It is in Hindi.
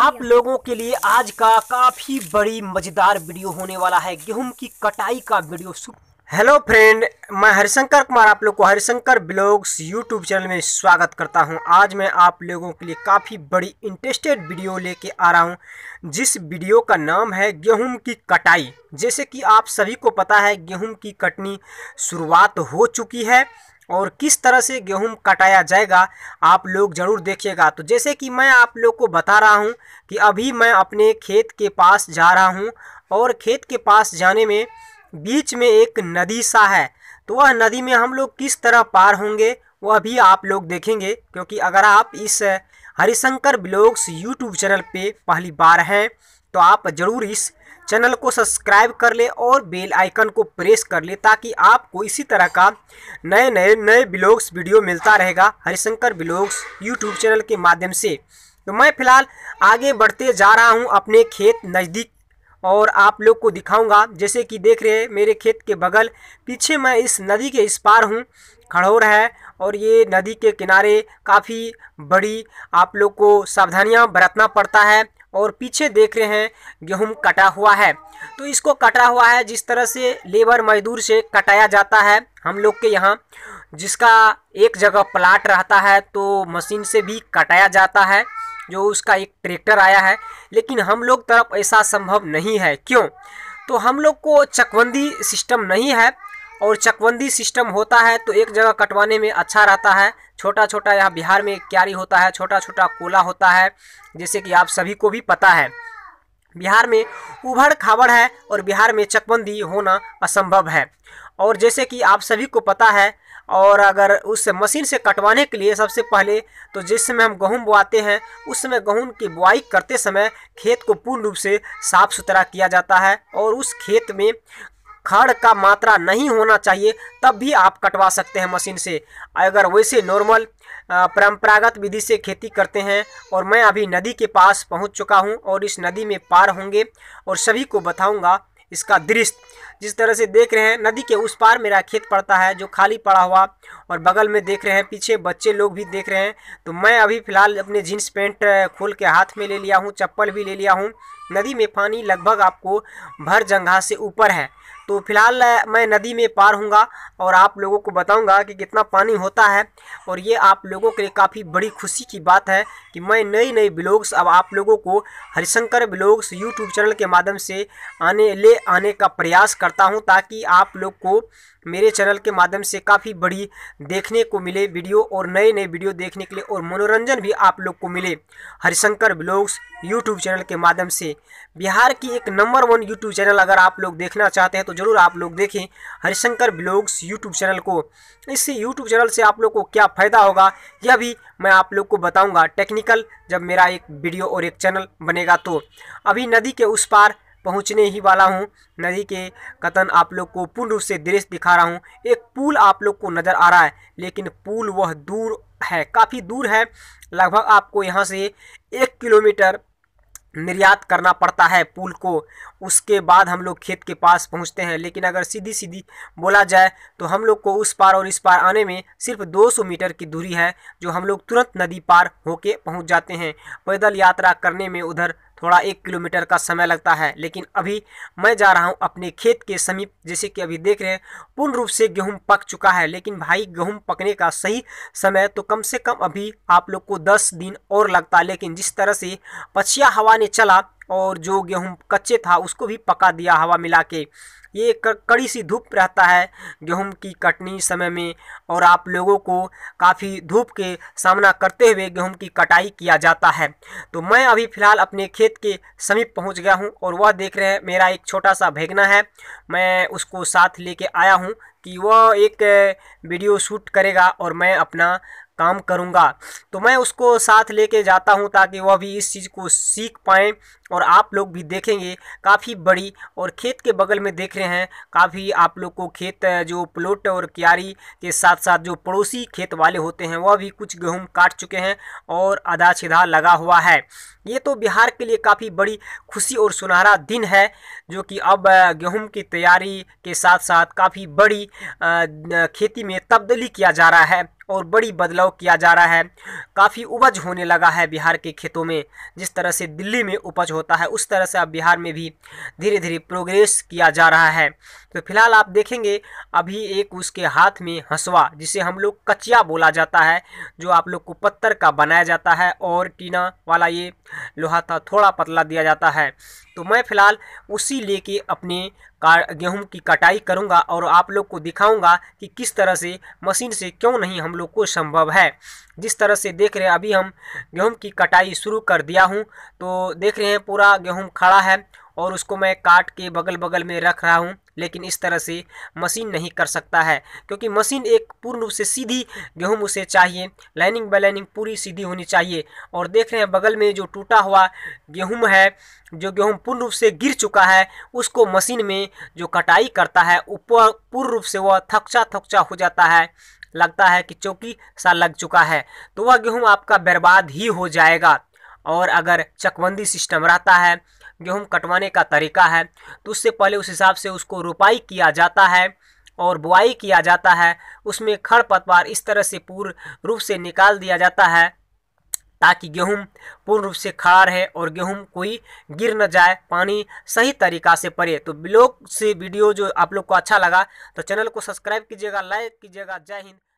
आप लोगों के लिए आज का काफ़ी बड़ी मज़ेदार वीडियो होने वाला है गेहूं की कटाई का वीडियो हेलो फ्रेंड मैं हरिशंकर कुमार आप लोग को हरिशंकर ब्लॉग्स यूट्यूब चैनल में स्वागत करता हूं आज मैं आप लोगों के लिए काफ़ी बड़ी इंटरेस्टेड वीडियो लेके आ रहा हूं जिस वीडियो का नाम है गेहूं की कटाई जैसे कि आप सभी को पता है गेहूं की कटनी शुरुआत हो चुकी है और किस तरह से गेहूं कटाया जाएगा आप लोग ज़रूर देखिएगा तो जैसे कि मैं आप लोग को बता रहा हूं कि अभी मैं अपने खेत के पास जा रहा हूं और खेत के पास जाने में बीच में एक नदी सा है तो वह नदी में हम लोग किस तरह पार होंगे वह भी आप लोग देखेंगे क्योंकि अगर आप इस हरिशंकर ब्लॉग्स यूट्यूब चैनल पर पहली बार हैं तो आप ज़रूर इस चैनल को सब्सक्राइब कर ले और बेल आइकन को प्रेस कर ले ताकि आपको इसी तरह का नए नए नए ब्लॉग्स वीडियो मिलता रहेगा हरिशंकर ब्लॉग्स यूट्यूब चैनल के माध्यम से तो मैं फिलहाल आगे बढ़ते जा रहा हूँ अपने खेत नज़दीक और आप लोग को दिखाऊंगा जैसे कि देख रहे हैं मेरे खेत के बगल पीछे मैं इस नदी के इस पार हूँ खड़ोर है और ये नदी के किनारे काफ़ी बड़ी आप लोग को सावधानियाँ बरतना पड़ता है और पीछे देख रहे हैं गेहूं कटा हुआ है तो इसको कटा हुआ है जिस तरह से लेबर मजदूर से कटाया जाता है हम लोग के यहाँ जिसका एक जगह प्लाट रहता है तो मशीन से भी कटाया जाता है जो उसका एक ट्रैक्टर आया है लेकिन हम लोग तरफ ऐसा संभव नहीं है क्यों तो हम लोग को चकबंदी सिस्टम नहीं है और चकबंदी सिस्टम होता है तो एक जगह कटवाने में अच्छा रहता है छोटा छोटा यहाँ बिहार में क्यारी होता है छोटा छोटा कोला होता है जैसे कि आप सभी को भी पता है बिहार में उभड़ खाबड़ है और बिहार में चकबंदी होना असंभव है और जैसे कि आप सभी को पता है और अगर उस मशीन से कटवाने के लिए सबसे पहले तो जिस समय हम गहूँ बोआते हैं उस समय गहूम की बुआई करते समय खेत को पूर्ण रूप से साफ़ सुथरा किया जाता है और उस खेत में खड़ का मात्रा नहीं होना चाहिए तब भी आप कटवा सकते हैं मशीन से अगर वैसे नॉर्मल परंपरागत विधि से खेती करते हैं और मैं अभी नदी के पास पहुंच चुका हूं और इस नदी में पार होंगे और सभी को बताऊंगा इसका दृश्य जिस तरह से देख रहे हैं नदी के उस पार मेरा खेत पड़ता है जो खाली पड़ा हुआ और बगल में देख रहे हैं पीछे बच्चे लोग भी देख रहे हैं तो मैं अभी फ़िलहाल अपने जीन्स पैंट खोल के हाथ में ले लिया हूँ चप्पल भी ले लिया हूँ नदी में पानी लगभग आपको भर जंगा से ऊपर है तो फिलहाल मैं नदी में पार हूँगा और आप लोगों को बताऊँगा कि कितना पानी होता है और ये आप लोगों के लिए काफ़ी बड़ी खुशी की बात है कि मैं नई नई ब्लॉग्स अब आप लोगों को हरिशंकर ब्लॉग्स यूट्यूब चैनल के माध्यम से आने ले आने का प्रयास करता हूँ ताकि आप लोग को मेरे चैनल के माध्यम से काफ़ी बड़ी देखने को मिले वीडियो और नए नए वीडियो देखने के लिए और मनोरंजन भी आप लोग को मिले हरिशंकर ब्लॉग्स यूट्यूब चैनल के माध्यम से बिहार की एक नंबर वन यूट्यूब चैनल अगर आप लोग देखना चाहते हैं तो ज़रूर आप लोग देखें हरिशंकर ब्लॉग्स यूट्यूब चैनल को इस यूट्यूब चैनल से आप लोग को क्या फ़ायदा होगा यह भी मैं आप लोग को बताऊंगा टेक्निकल जब मेरा एक वीडियो और एक चैनल बनेगा तो अभी नदी के उस पार पहुंचने ही वाला हूं नदी के कतन आप लोग को पूर्ण रूप से दृश्य दिखा रहा हूँ एक पुल आप लोग को नज़र आ रहा है लेकिन पुल वह दूर है काफ़ी दूर है लगभग आपको यहाँ से एक किलोमीटर निर्यात करना पड़ता है पुल को उसके बाद हम लोग खेत के पास पहुंचते हैं लेकिन अगर सीधी सीधी बोला जाए तो हम लोग को उस पार और इस पार आने में सिर्फ 200 मीटर की दूरी है जो हम लोग तुरंत नदी पार होके पहुंच जाते हैं पैदल यात्रा करने में उधर थोड़ा एक किलोमीटर का समय लगता है लेकिन अभी मैं जा रहा हूँ अपने खेत के समीप जैसे कि अभी देख रहे हैं पूर्ण रूप से गेहूँ पक चुका है लेकिन भाई गेहूँ पकने का सही समय तो कम से कम अभी आप लोग को दस दिन और लगता लेकिन जिस तरह से पछिया हवा ने चला और जो गेहूँ कच्चे था उसको भी पका दिया हवा मिला के ये कड़ी सी धूप रहता है गेहूँ की कटनी समय में और आप लोगों को काफ़ी धूप के सामना करते हुए गेहूँ की कटाई किया जाता है तो मैं अभी फ़िलहाल अपने खेत के समीप पहुँच गया हूँ और वह देख रहे हैं मेरा एक छोटा सा भेगना है मैं उसको साथ लेके आया हूँ कि वह एक वीडियो शूट करेगा और मैं अपना काम करूँगा तो मैं उसको साथ लेके जाता हूँ ताकि वह भी इस चीज़ को सीख पाए और आप लोग भी देखेंगे काफ़ी बड़ी और खेत के बगल में देख रहे हैं काफ़ी आप लोग को खेत जो प्लॉट और क्यारी के साथ साथ जो पड़ोसी खेत वाले होते हैं वह भी कुछ गेहूँ काट चुके हैं और आधा छिधा लगा हुआ है ये तो बिहार के लिए काफ़ी बड़ी खुशी और सुनहरा दिन है जो कि अब गेहूँ की तैयारी के साथ साथ काफ़ी बड़ी खेती में तब्दीली किया जा रहा है और बड़ी बदलाव किया जा रहा है काफ़ी उपज होने लगा है बिहार के खेतों में जिस तरह से दिल्ली में उपज होता है उस तरह से अब बिहार में भी धीरे धीरे प्रोग्रेस किया जा रहा है तो फिलहाल आप देखेंगे अभी एक उसके हाथ में हंसवा जिसे हम लोग कचिया बोला जाता है जो आप लोग को पत्थर का बनाया जाता है और टीना वाला ये लोहा था थोड़ा पतला दिया जाता है तो मैं फिलहाल उसी लेके अपने गेहूं की कटाई करूंगा और आप लोग को दिखाऊंगा कि किस तरह से मशीन से क्यों नहीं हम लोग को संभव है जिस तरह से देख रहे हैं अभी हम गेहूं की कटाई शुरू कर दिया हूं तो देख रहे हैं पूरा गेहूं खड़ा है और उसको मैं काट के बगल बगल में रख रहा हूँ लेकिन इस तरह से मशीन नहीं कर सकता है क्योंकि मशीन एक पूर्ण रूप से सीधी गेहूँ उसे चाहिए लाइनिंग बाय लाइनिंग पूरी सीधी होनी चाहिए और देख रहे हैं बगल में जो टूटा हुआ गेहूँ है जो गेहूँ पूर्ण रूप से गिर चुका है उसको मशीन में जो कटाई करता है ऊपर पूर्ण रूप से वह थकचा थकचा हो जाता है लगता है कि चौकी सा लग चुका है तो वह गेहूँ आपका बर्बाद ही हो जाएगा और अगर चकबंदी सिस्टम रहता है गेहूँ कटवाने का तरीका है तो उससे पहले उस हिसाब से उसको रोपाई किया जाता है और बुआई किया जाता है उसमें खड़ पतवार इस तरह से पूर्ण रूप से निकाल दिया जाता है ताकि गेहूँ पूर्ण रूप से खड़ा रहे और गेहूँ कोई गिर न जाए पानी सही तरीका से पड़े तो ब्लॉग से वीडियो जो आप लोग को अच्छा लगा तो चैनल को सब्सक्राइब कीजिएगा लाइक कीजिएगा जय हिंद